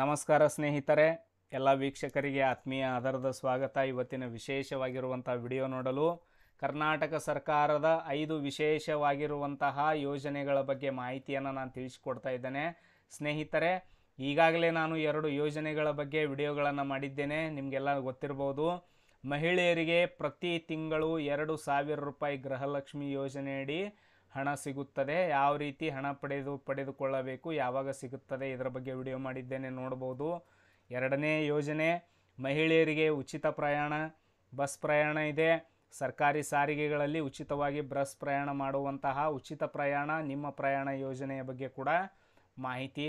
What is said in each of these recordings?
ನಮಸ್ಕಾರ ಸ್ನೇಹಿತರೆ ಎಲ್ಲ ವೀಕ್ಷಕರಿಗೆ ಆತ್ಮೀಯ ಆಧಾರದ ಸ್ವಾಗತ ಇವತ್ತಿನ ವಿಶೇಷವಾಗಿರುವಂಥ ವಿಡಿಯೋ ನೋಡಲು ಕರ್ನಾಟಕ ಸರ್ಕಾರದ ಐದು ವಿಶೇಷವಾಗಿರುವಂತಹ ಯೋಜನೆಗಳ ಬಗ್ಗೆ ಮಾಹಿತಿಯನ್ನು ನಾನು ತಿಳಿಸಿಕೊಡ್ತಾ ಇದ್ದೇನೆ ಸ್ನೇಹಿತರೆ ಈಗಾಗಲೇ ನಾನು ಎರಡು ಯೋಜನೆಗಳ ಬಗ್ಗೆ ವಿಡಿಯೋಗಳನ್ನು ಮಾಡಿದ್ದೇನೆ ನಿಮಗೆಲ್ಲ ಗೊತ್ತಿರ್ಬೋದು ಮಹಿಳೆಯರಿಗೆ ಪ್ರತಿ ತಿಂಗಳು ಎರಡು ಸಾವಿರ ರೂಪಾಯಿ ಗೃಹಲಕ್ಷ್ಮಿ ಯೋಜನೆಯಡಿ ಹಣ ಸಿಗುತ್ತದೆ ಯಾವ ರೀತಿ ಹಣ ಪಡೆದು ಪಡೆದುಕೊಳ್ಳಬೇಕು ಯಾವಾಗ ಸಿಗುತ್ತದೆ ಇದರ ಬಗ್ಗೆ ವಿಡಿಯೋ ಮಾಡಿದ್ದೇನೆ ನೋಡಬಹುದು ಎರಡನೇ ಯೋಜನೆ ಮಹಿಳೆಯರಿಗೆ ಉಚಿತ ಪ್ರಯಾಣ ಬಸ್ ಪ್ರಯಾಣ ಇದೆ ಸರ್ಕಾರಿ ಸಾರಿಗೆಗಳಲ್ಲಿ ಉಚಿತವಾಗಿ ಬಸ್ ಪ್ರಯಾಣ ಮಾಡುವಂತಹ ಉಚಿತ ಪ್ರಯಾಣ ನಿಮ್ಮ ಪ್ರಯಾಣ ಯೋಜನೆಯ ಬಗ್ಗೆ ಕೂಡ ಮಾಹಿತಿ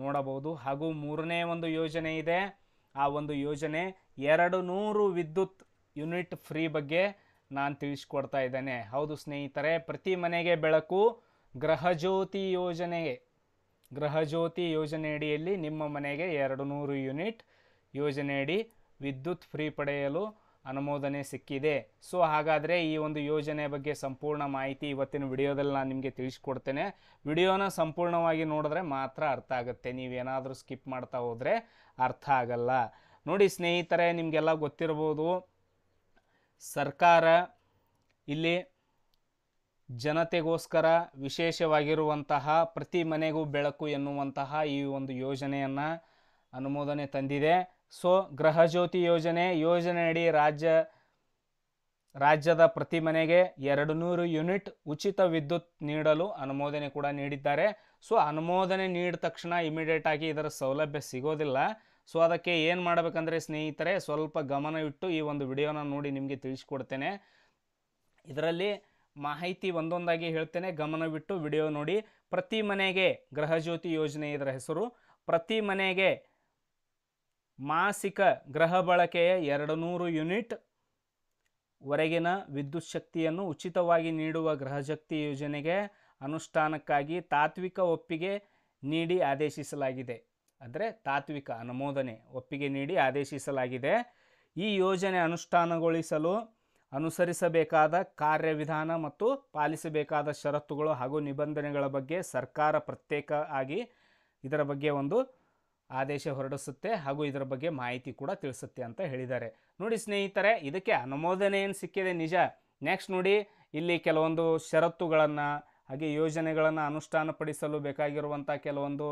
ನೋಡಬಹುದು ಹಾಗೂ ಮೂರನೇ ಒಂದು ಯೋಜನೆ ಇದೆ ಆ ಒಂದು ಯೋಜನೆ ಎರಡು ನೂರು ವಿದ್ಯುತ್ ಯೂನಿಟ್ ಫ್ರೀ ಬಗ್ಗೆ ನಾನು ತಿಳಿಸ್ಕೊಡ್ತಾ ಇದ್ದೇನೆ ಹೌದು ಸ್ನೇಹಿತರೆ ಪ್ರತಿ ಮನೆಗೆ ಬೆಳಕು ಗ್ರಹಜ್ಯೋತಿ ಯೋಜನೆಗೆ ಗೃಹಜ್ಯೋತಿ ಯೋಜನೆಯಡಿಯಲ್ಲಿ ನಿಮ್ಮ ಮನೆಗೆ ಎರಡು ನೂರು ಯೂನಿಟ್ ಯೋಜನೆಯಡಿ ವಿದ್ಯುತ್ ಫ್ರೀ ಪಡೆಯಲು ಅನುಮೋದನೆ ಸಿಕ್ಕಿದೆ ಸೊ ಹಾಗಾದರೆ ಈ ಒಂದು ಯೋಜನೆ ಬಗ್ಗೆ ಸಂಪೂರ್ಣ ಮಾಹಿತಿ ಇವತ್ತಿನ ವಿಡಿಯೋದಲ್ಲಿ ನಾನು ನಿಮಗೆ ತಿಳಿಸ್ಕೊಡ್ತೇನೆ ವಿಡಿಯೋನ ಸಂಪೂರ್ಣವಾಗಿ ನೋಡಿದ್ರೆ ಮಾತ್ರ ಅರ್ಥ ಆಗುತ್ತೆ ನೀವೇನಾದರೂ ಸ್ಕಿಪ್ ಮಾಡ್ತಾ ಹೋದರೆ ಅರ್ಥ ಆಗಲ್ಲ ನೋಡಿ ಸ್ನೇಹಿತರೆ ನಿಮಗೆಲ್ಲ ಗೊತ್ತಿರ್ಬೋದು ಸರ್ಕಾರ ಇಲ್ಲಿ ಜನತೆಗೋಸ್ಕರ ವಿಶೇಷವಾಗಿರುವಂತಹ ಪ್ರತಿ ಮನೆಗೂ ಬೆಳಕು ಎನ್ನುವಂತಹ ಈ ಒಂದು ಯೋಜನೆಯನ್ನು ಅನುಮೋದನೆ ತಂದಿದೆ ಸೊ ಗೃಹಜ್ಯೋತಿ ಯೋಜನೆ ಯೋಜನೆಯಡಿ ರಾಜ್ಯ ರಾಜ್ಯದ ಪ್ರತಿ ಮನೆಗೆ ಎರಡು ನೂರು ಯೂನಿಟ್ ಉಚಿತ ವಿದ್ಯುತ್ ನೀಡಲು ಅನುಮೋದನೆ ಕೂಡ ನೀಡಿದ್ದಾರೆ ಸೊ ಅನುಮೋದನೆ ನೀಡಿದ ತಕ್ಷಣ ಇಮಿಡಿಯೇಟಾಗಿ ಇದರ ಸೌಲಭ್ಯ ಸಿಗೋದಿಲ್ಲ ಸೊ ಅದಕ್ಕೆ ಏನು ಮಾಡಬೇಕಂದ್ರೆ ಸ್ನೇಹಿತರೆ ಸ್ವಲ್ಪ ಗಮನವಿಟ್ಟು ಈ ಒಂದು ವಿಡಿಯೋನ ನೋಡಿ ನಿಮಗೆ ತಿಳಿಸ್ಕೊಡ್ತೇನೆ ಇದರಲ್ಲಿ ಮಾಹಿತಿ ಒಂದೊಂದಾಗಿ ಹೇಳ್ತೇನೆ ಗಮನವಿಟ್ಟು ವಿಡಿಯೋ ನೋಡಿ ಪ್ರತಿ ಮನೆಗೆ ಗೃಹಜ್ಯೋತಿ ಯೋಜನೆ ಇದರ ಹೆಸರು ಪ್ರತಿ ಮನೆಗೆ ಮಾಸಿಕ ಗ್ರಹ ಬಳಕೆಯ ಎರಡು ನೂರು ಯೂನಿಟ್ ವರೆಗಿನ ವಿದ್ಯುತ್ ಶಕ್ತಿಯನ್ನು ಉಚಿತವಾಗಿ ನೀಡುವ ಗೃಹಶಕ್ತಿ ಯೋಜನೆಗೆ ಅನುಷ್ಠಾನಕ್ಕಾಗಿ ತಾತ್ವಿಕ ಒಪ್ಪಿಗೆ ನೀಡಿ ಆದೇಶಿಸಲಾಗಿದೆ ಅಂದರೆ ತಾತ್ವಿಕ ಅನುಮೋದನೆ ಒಪ್ಪಿಗೆ ನೀಡಿ ಆದೇಶಿಸಲಾಗಿದೆ ಈ ಯೋಜನೆ ಅನುಷ್ಠಾನಗೊಳಿಸಲು ಅನುಸರಿಸಬೇಕಾದ ಕಾರ್ಯವಿಧಾನ ಮತ್ತು ಪಾಲಿಸಬೇಕಾದ ಷರತ್ತುಗಳು ಹಾಗೂ ನಿಬಂಧನೆಗಳ ಬಗ್ಗೆ ಸರ್ಕಾರ ಪ್ರತ್ಯೇಕ ಆಗಿ ಇದರ ಬಗ್ಗೆ ಒಂದು ಆದೇಶ ಹೊರಡಿಸುತ್ತೆ ಹಾಗೂ ಇದರ ಬಗ್ಗೆ ಮಾಹಿತಿ ಕೂಡ ತಿಳಿಸುತ್ತೆ ಅಂತ ಹೇಳಿದ್ದಾರೆ ನೋಡಿ ಸ್ನೇಹಿತರೆ ಇದಕ್ಕೆ ಅನುಮೋದನೆ ಏನು ಸಿಕ್ಕಿದೆ ನಿಜ ನೆಕ್ಸ್ಟ್ ನೋಡಿ ಇಲ್ಲಿ ಕೆಲವೊಂದು ಷರತ್ತುಗಳನ್ನು ಹಾಗೆ ಯೋಜನೆಗಳನ್ನು ಅನುಷ್ಠಾನಪಡಿಸಲು ಬೇಕಾಗಿರುವಂಥ ಕೆಲವೊಂದು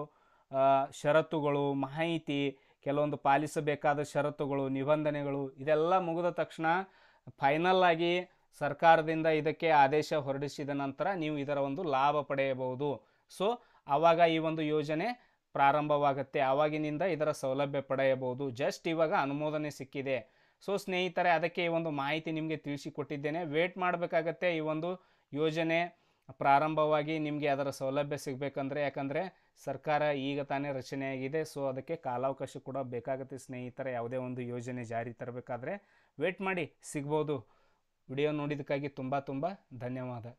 ಷರತ್ತುಗಳು ಮಾಹಿತಿ ಕೆಲವೊಂದು ಪಾಲಿಸಬೇಕಾದ ಷರತ್ತುಗಳು ನಿಬಂಧನೆಗಳು ಇದೆಲ್ಲ ಮುಗಿದ ತಕ್ಷಣ ಫೈನಲ್ ಆಗಿ ಸರ್ಕಾರದಿಂದ ಇದಕ್ಕೆ ಆದೇಶ ಹೊರಡಿಸಿದ ನಂತರ ನೀವು ಇದರ ಒಂದು ಲಾಭ ಪಡೆಯಬಹುದು ಸೊ ಆವಾಗ ಈ ಒಂದು ಯೋಜನೆ ಪ್ರಾರಂಭವಾಗುತ್ತೆ ಆವಾಗಿನಿಂದ ಇದರ ಸೌಲಭ್ಯ ಪಡೆಯಬಹುದು ಜಸ್ಟ್ ಇವಾಗ ಅನುಮೋದನೆ ಸಿಕ್ಕಿದೆ ಸೊ ಸ್ನೇಹಿತರೆ ಅದಕ್ಕೆ ಈ ಒಂದು ಮಾಹಿತಿ ನಿಮಗೆ ತಿಳಿಸಿಕೊಟ್ಟಿದ್ದೇನೆ ವೇಟ್ ಮಾಡಬೇಕಾಗತ್ತೆ ಈ ಒಂದು ಯೋಜನೆ ಪ್ರಾರಂಭವಾಗಿ ನಿಮಗೆ ಅದರ ಸೌಲಭ್ಯ ಸಿಗಬೇಕಂದ್ರೆ ಯಾಕಂದರೆ ಸರ್ಕಾರ ಈಗ ತಾನೇ ರಚನೆಯಾಗಿದೆ ಸೊ ಅದಕ್ಕೆ ಕಾಲಾವಕಾಶ ಕೂಡ ಬೇಕಾಗುತ್ತೆ ಸ್ನೇಹಿತರ ಯಾವುದೇ ಒಂದು ಯೋಜನೆ ಜಾರಿ ತರಬೇಕಾದ್ರೆ ವೇಟ್ ಮಾಡಿ ಸಿಗ್ಬೋದು ವಿಡಿಯೋ ನೋಡಿದ್ದಕ್ಕಾಗಿ ತುಂಬ ತುಂಬ ಧನ್ಯವಾದ